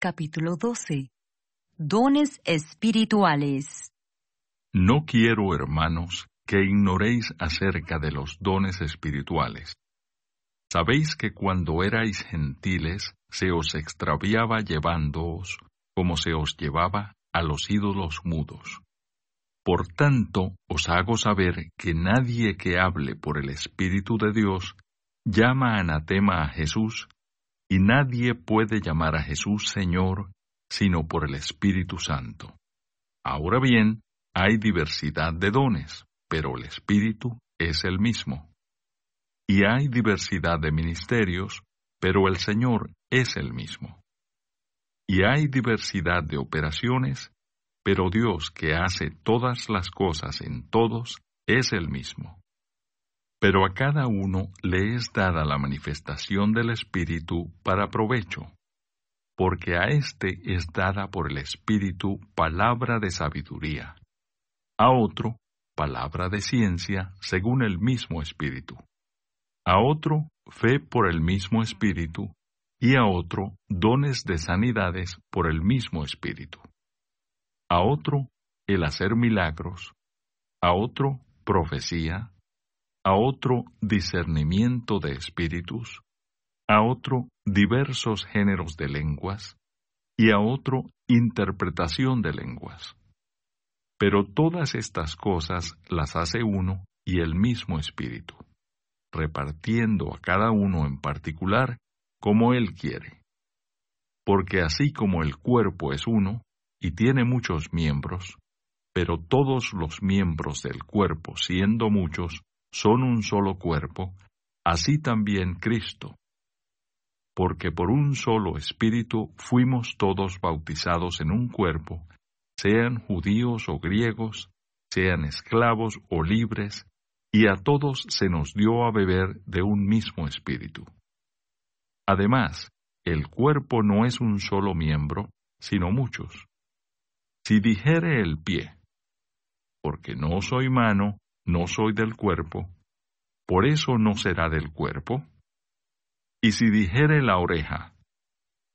capítulo 12. Dones espirituales. No quiero, hermanos, que ignoréis acerca de los dones espirituales. Sabéis que cuando erais gentiles se os extraviaba llevándoos como se os llevaba a los ídolos mudos. Por tanto, os hago saber que nadie que hable por el Espíritu de Dios llama anatema a Jesús y nadie puede llamar a Jesús Señor sino por el Espíritu Santo. Ahora bien, hay diversidad de dones, pero el Espíritu es el mismo. Y hay diversidad de ministerios, pero el Señor es el mismo. Y hay diversidad de operaciones, pero Dios que hace todas las cosas en todos es el mismo pero a cada uno le es dada la manifestación del Espíritu para provecho, porque a éste es dada por el Espíritu palabra de sabiduría, a otro palabra de ciencia según el mismo Espíritu, a otro fe por el mismo Espíritu, y a otro dones de sanidades por el mismo Espíritu, a otro el hacer milagros, a otro profecía, a otro discernimiento de espíritus, a otro diversos géneros de lenguas, y a otro interpretación de lenguas. Pero todas estas cosas las hace uno y el mismo espíritu, repartiendo a cada uno en particular como él quiere. Porque así como el cuerpo es uno y tiene muchos miembros, pero todos los miembros del cuerpo, siendo muchos, son un solo cuerpo, así también Cristo. Porque por un solo espíritu fuimos todos bautizados en un cuerpo, sean judíos o griegos, sean esclavos o libres, y a todos se nos dio a beber de un mismo espíritu. Además, el cuerpo no es un solo miembro, sino muchos. Si dijere el pie, porque no soy mano, no soy del cuerpo, por eso no será del cuerpo. Y si dijere la oreja,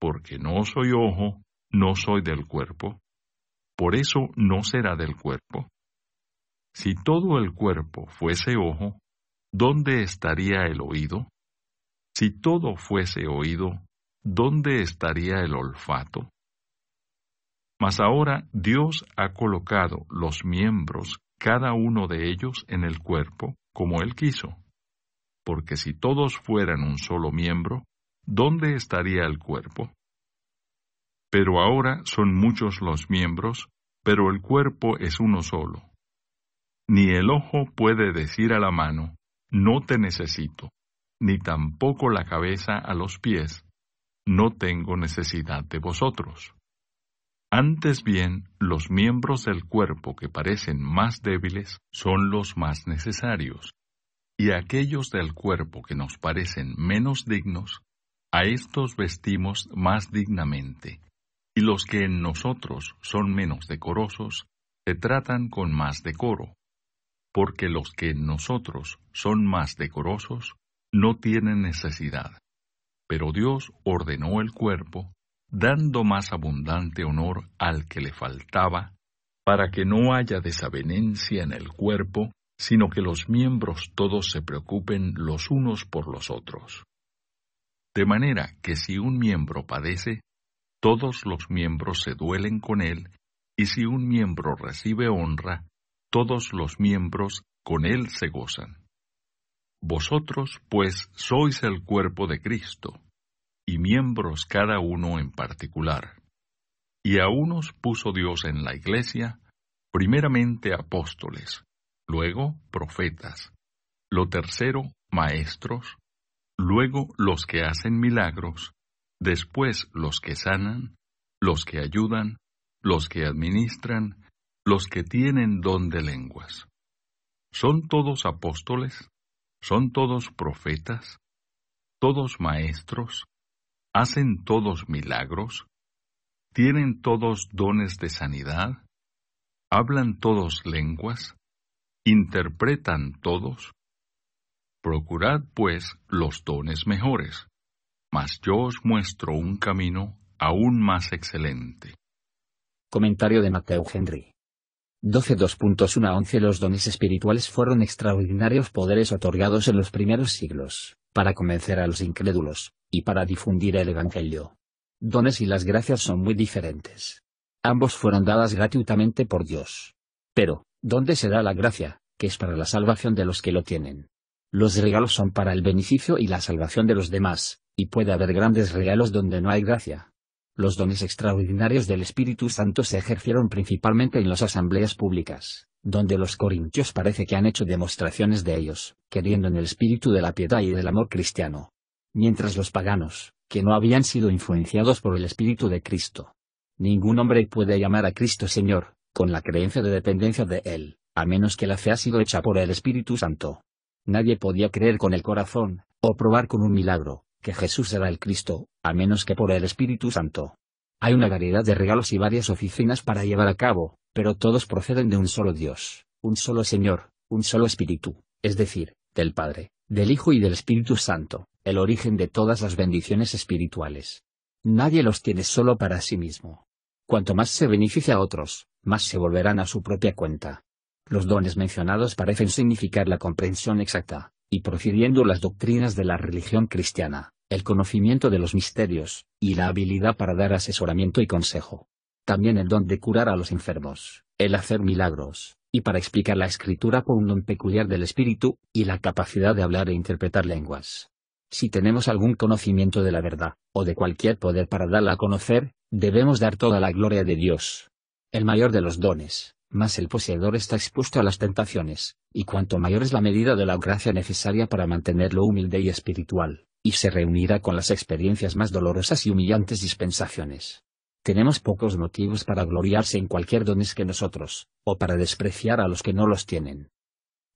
porque no soy ojo, no soy del cuerpo, por eso no será del cuerpo. Si todo el cuerpo fuese ojo, ¿dónde estaría el oído? Si todo fuese oído, ¿dónde estaría el olfato? Mas ahora Dios ha colocado los miembros cada uno de ellos en el cuerpo, como Él quiso. Porque si todos fueran un solo miembro, ¿dónde estaría el cuerpo? Pero ahora son muchos los miembros, pero el cuerpo es uno solo. Ni el ojo puede decir a la mano, no te necesito, ni tampoco la cabeza a los pies, no tengo necesidad de vosotros. Antes bien, los miembros del cuerpo que parecen más débiles son los más necesarios, y aquellos del cuerpo que nos parecen menos dignos, a estos vestimos más dignamente, y los que en nosotros son menos decorosos, se tratan con más decoro, porque los que en nosotros son más decorosos no tienen necesidad. Pero Dios ordenó el cuerpo dando más abundante honor al que le faltaba, para que no haya desavenencia en el cuerpo, sino que los miembros todos se preocupen los unos por los otros. De manera que si un miembro padece, todos los miembros se duelen con él, y si un miembro recibe honra, todos los miembros con él se gozan. Vosotros, pues, sois el cuerpo de Cristo y miembros cada uno en particular. Y a unos puso Dios en la iglesia, primeramente apóstoles, luego profetas, lo tercero maestros, luego los que hacen milagros, después los que sanan, los que ayudan, los que administran, los que tienen don de lenguas. ¿Son todos apóstoles? ¿Son todos profetas? ¿Todos maestros? ¿Hacen todos milagros? ¿Tienen todos dones de sanidad? ¿Hablan todos lenguas? ¿Interpretan todos? Procurad, pues, los dones mejores, mas yo os muestro un camino aún más excelente. Comentario de Mateo Henry. 12.2.1 11 Los dones espirituales fueron extraordinarios poderes otorgados en los primeros siglos, para convencer a los incrédulos, y para difundir el Evangelio. Dones y las gracias son muy diferentes. Ambos fueron dadas gratuitamente por Dios. Pero, ¿dónde se da la gracia, que es para la salvación de los que lo tienen? Los regalos son para el beneficio y la salvación de los demás, y puede haber grandes regalos donde no hay gracia. Los dones extraordinarios del Espíritu Santo se ejercieron principalmente en las asambleas públicas, donde los corintios parece que han hecho demostraciones de ellos, queriendo en el espíritu de la piedad y del amor cristiano, mientras los paganos, que no habían sido influenciados por el Espíritu de Cristo. Ningún hombre puede llamar a Cristo Señor, con la creencia de dependencia de Él, a menos que la fe ha sido hecha por el Espíritu Santo. Nadie podía creer con el corazón, o probar con un milagro, que Jesús era el Cristo, a menos que por el Espíritu Santo. Hay una variedad de regalos y varias oficinas para llevar a cabo, pero todos proceden de un solo Dios, un solo Señor, un solo Espíritu, es decir, del Padre, del Hijo y del Espíritu Santo, el origen de todas las bendiciones espirituales. Nadie los tiene solo para sí mismo. Cuanto más se beneficia a otros, más se volverán a su propia cuenta. Los dones mencionados parecen significar la comprensión exacta, y procediendo las doctrinas de la religión cristiana, el conocimiento de los misterios, y la habilidad para dar asesoramiento y consejo. También el don de curar a los enfermos, el hacer milagros, y para explicar la escritura por un don peculiar del espíritu, y la capacidad de hablar e interpretar lenguas. Si tenemos algún conocimiento de la verdad, o de cualquier poder para darla a conocer, debemos dar toda la gloria de Dios. El mayor de los dones, más el poseedor está expuesto a las tentaciones, y cuanto mayor es la medida de la gracia necesaria para mantenerlo humilde y espiritual, y se reunirá con las experiencias más dolorosas y humillantes dispensaciones. Tenemos pocos motivos para gloriarse en cualquier dones que nosotros, o para despreciar a los que no los tienen.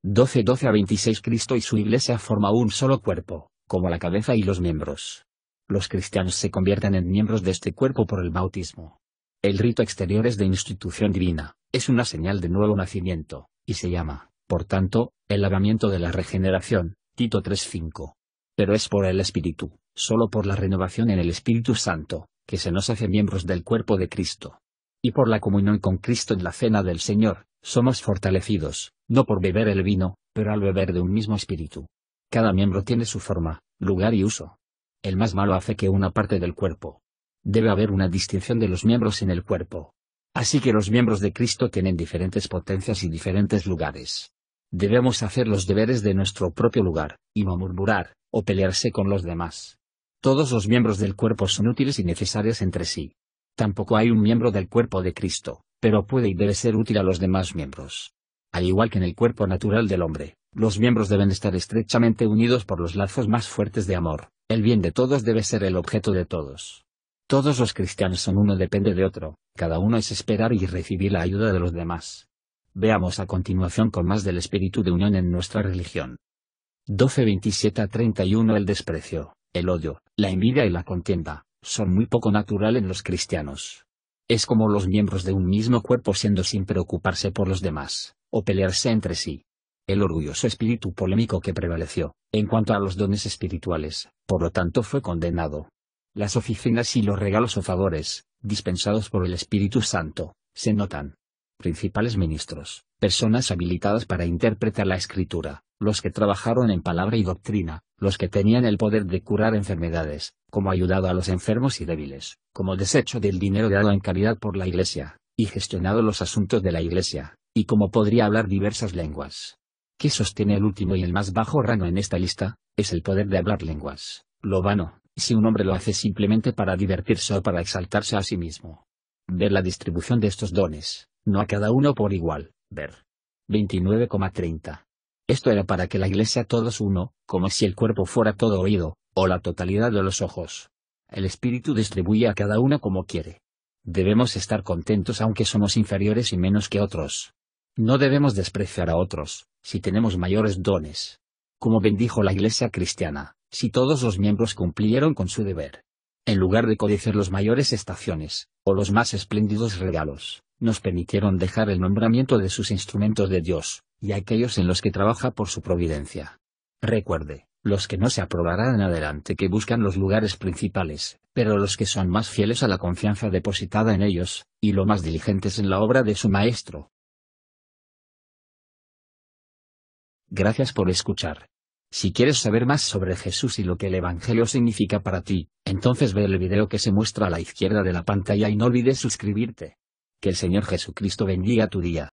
12 12 a 26 Cristo y su iglesia forma un solo cuerpo, como la cabeza y los miembros. Los cristianos se convierten en miembros de este cuerpo por el bautismo. El rito exterior es de institución divina, es una señal de nuevo nacimiento, y se llama, por tanto, el lavamiento de la regeneración, Tito 3.5. Pero es por el Espíritu, solo por la renovación en el Espíritu Santo, que se nos hace miembros del cuerpo de Cristo. Y por la comunión con Cristo en la cena del Señor, somos fortalecidos, no por beber el vino, pero al beber de un mismo espíritu. Cada miembro tiene su forma, lugar y uso. El más malo hace que una parte del cuerpo. Debe haber una distinción de los miembros en el cuerpo. Así que los miembros de Cristo tienen diferentes potencias y diferentes lugares. Debemos hacer los deberes de nuestro propio lugar, y no murmurar, o pelearse con los demás. Todos los miembros del cuerpo son útiles y necesarios entre sí. Tampoco hay un miembro del cuerpo de Cristo, pero puede y debe ser útil a los demás miembros. Al igual que en el cuerpo natural del hombre, los miembros deben estar estrechamente unidos por los lazos más fuertes de amor, el bien de todos debe ser el objeto de todos. Todos los cristianos son uno depende de otro, cada uno es esperar y recibir la ayuda de los demás. Veamos a continuación con más del espíritu de unión en nuestra religión. 12.27 a 31 El desprecio. El odio, la envidia y la contienda, son muy poco natural en los cristianos. Es como los miembros de un mismo cuerpo siendo sin preocuparse por los demás, o pelearse entre sí. El orgulloso espíritu polémico que prevaleció, en cuanto a los dones espirituales, por lo tanto fue condenado. Las oficinas y los regalos o favores, dispensados por el Espíritu Santo, se notan. Principales ministros, personas habilitadas para interpretar la escritura, los que trabajaron en palabra y doctrina, los que tenían el poder de curar enfermedades, como ayudado a los enfermos y débiles, como desecho del dinero dado en caridad por la Iglesia, y gestionado los asuntos de la Iglesia, y como podría hablar diversas lenguas. ¿Qué sostiene el último y el más bajo rango en esta lista? Es el poder de hablar lenguas, lo vano, si un hombre lo hace simplemente para divertirse o para exaltarse a sí mismo. Ver la distribución de estos dones, no a cada uno por igual, ver. 29,30. Esto era para que la iglesia todos uno, como si el cuerpo fuera todo oído, o la totalidad de los ojos. El espíritu distribuye a cada uno como quiere. Debemos estar contentos aunque somos inferiores y menos que otros. No debemos despreciar a otros, si tenemos mayores dones. Como bendijo la iglesia cristiana, si todos los miembros cumplieron con su deber. En lugar de codiciar los mayores estaciones, o los más espléndidos regalos, nos permitieron dejar el nombramiento de sus instrumentos de Dios, y aquellos en los que trabaja por su providencia. Recuerde, los que no se aprobarán en adelante que buscan los lugares principales, pero los que son más fieles a la confianza depositada en ellos, y lo más diligentes en la obra de su Maestro. Gracias por escuchar. Si quieres saber más sobre Jesús y lo que el Evangelio significa para ti, entonces ve el video que se muestra a la izquierda de la pantalla y no olvides suscribirte. Que el Señor Jesucristo bendiga tu día.